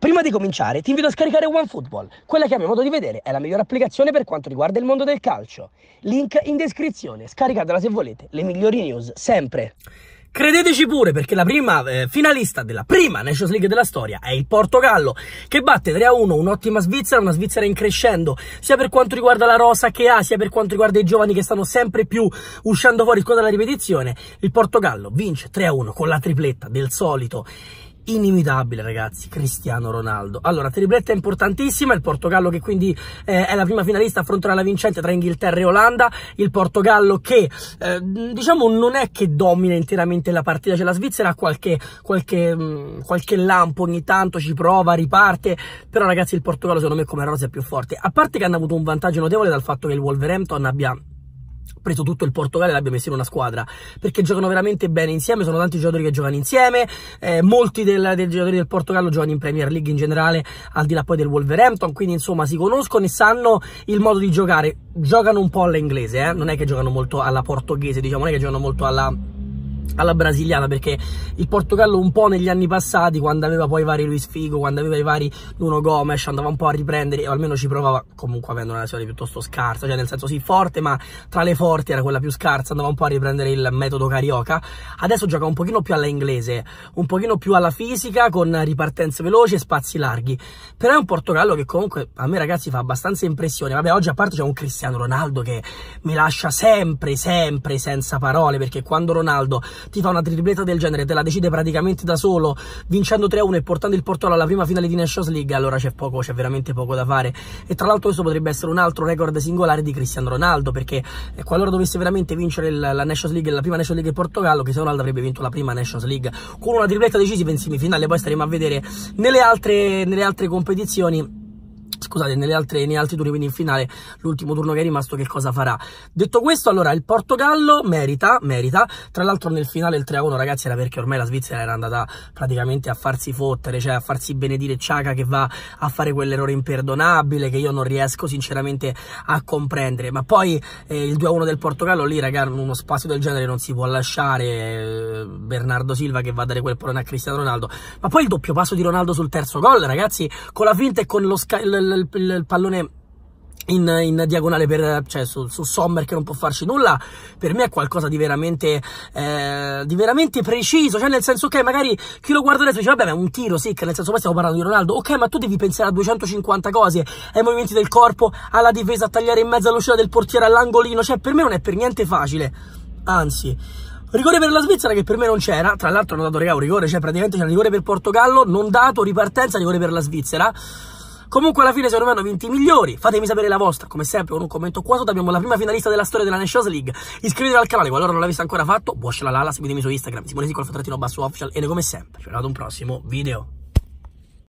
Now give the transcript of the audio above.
Prima di cominciare ti invito a scaricare OneFootball, quella che a mio modo di vedere è la migliore applicazione per quanto riguarda il mondo del calcio. Link in descrizione, scaricatela se volete, le migliori news sempre. Credeteci pure perché la prima eh, finalista della prima Nations League della storia è il Portogallo che batte 3-1 un'ottima Svizzera, una Svizzera in crescendo sia per quanto riguarda la rosa che ha sia per quanto riguarda i giovani che stanno sempre più uscendo fuori con la ripetizione. Il Portogallo vince 3-1 con la tripletta del solito inimitabile ragazzi Cristiano Ronaldo allora tripletta importantissima il Portogallo che quindi eh, è la prima finalista affronterà la vincente tra Inghilterra e Olanda il Portogallo che eh, diciamo non è che domina interamente la partita c'è la Svizzera ha qualche, qualche, mh, mm, qualche, lampo ogni tanto ci prova riparte però ragazzi il Portogallo secondo me come rosa è più forte a parte che hanno avuto un vantaggio notevole dal fatto che il Wolverhampton abbia preso tutto il Portogallo e l'abbia messo in una squadra perché giocano veramente bene insieme sono tanti giocatori che giocano insieme eh, molti del, dei giocatori del Portogallo giocano in Premier League in generale al di là poi del Wolverhampton quindi insomma si conoscono e sanno il modo di giocare giocano un po' all'inglese eh? non è che giocano molto alla portoghese diciamo non è che giocano molto alla alla brasiliana perché il Portogallo un po' negli anni passati quando aveva poi i vari Luis Figo quando aveva i vari Nuno Gomes andava un po' a riprendere o almeno ci provava comunque avendo una nazione piuttosto scarsa cioè nel senso sì forte ma tra le forti era quella più scarsa andava un po' a riprendere il metodo carioca adesso gioca un pochino più alla inglese un pochino più alla fisica con ripartenze veloci e spazi larghi però è un Portogallo che comunque a me ragazzi fa abbastanza impressione vabbè oggi a parte c'è un Cristiano Ronaldo che mi lascia sempre sempre senza parole perché quando Ronaldo ti fa una tripletta del genere, te la decide praticamente da solo, vincendo 3-1 e portando il Portogallo alla prima finale di Nations League, allora c'è poco, c'è veramente poco da fare. E tra l'altro questo potrebbe essere un altro record singolare di Cristiano Ronaldo, perché eh, qualora dovesse veramente vincere il, la Nations League, la prima Nations League del Portogallo, Cristiano Ronaldo avrebbe vinto la prima Nations League con una tripletta decisiva in semifinale, poi staremo a vedere nelle altre, nelle altre competizioni scusate, nelle altre, negli altri turni, quindi in finale, l'ultimo turno che è rimasto, che cosa farà. Detto questo, allora, il Portogallo merita, merita, tra l'altro nel finale il 3-1, ragazzi, era perché ormai la Svizzera era andata praticamente a farsi fottere, cioè a farsi benedire Ciaca che va a fare quell'errore imperdonabile che io non riesco sinceramente a comprendere, ma poi eh, il 2-1 del Portogallo, lì, ragazzi, uno spazio del genere non si può lasciare, eh, Bernardo Silva che va a dare quel porone a Cristiano Ronaldo, ma poi il doppio passo di Ronaldo sul terzo gol, ragazzi, con la finta e con lo, sca- il, il, il pallone in, in, diagonale per, cioè, su, su, Sommer che non può farci nulla, per me è qualcosa di veramente, eh, di veramente preciso, cioè nel senso, ok, magari chi lo guarda adesso dice, vabbè, ma è un tiro, sì, che nel senso, poi stiamo parlando di Ronaldo, ok, ma tu devi pensare a 250 cose, ai movimenti del corpo, alla difesa, a tagliare in mezzo all'uscita del portiere, all'angolino, cioè per me non è per niente facile, anzi... Rigore per la Svizzera che per me non c'era, tra l'altro hanno dato regà un rigore, cioè praticamente c'era rigore per Portogallo, non dato, ripartenza, rigore per la Svizzera. Comunque alla fine secondo me hanno vinto i migliori. Fatemi sapere la vostra. Come sempre con un commento qua sotto abbiamo la prima finalista della storia della Nations League. Iscrivetevi al canale qualora non l'aveste ancora fatto. Buon la lala, seguitemi su Instagram, Simone Sicolo, trattino basso official e noi come sempre ci vediamo ad un prossimo video.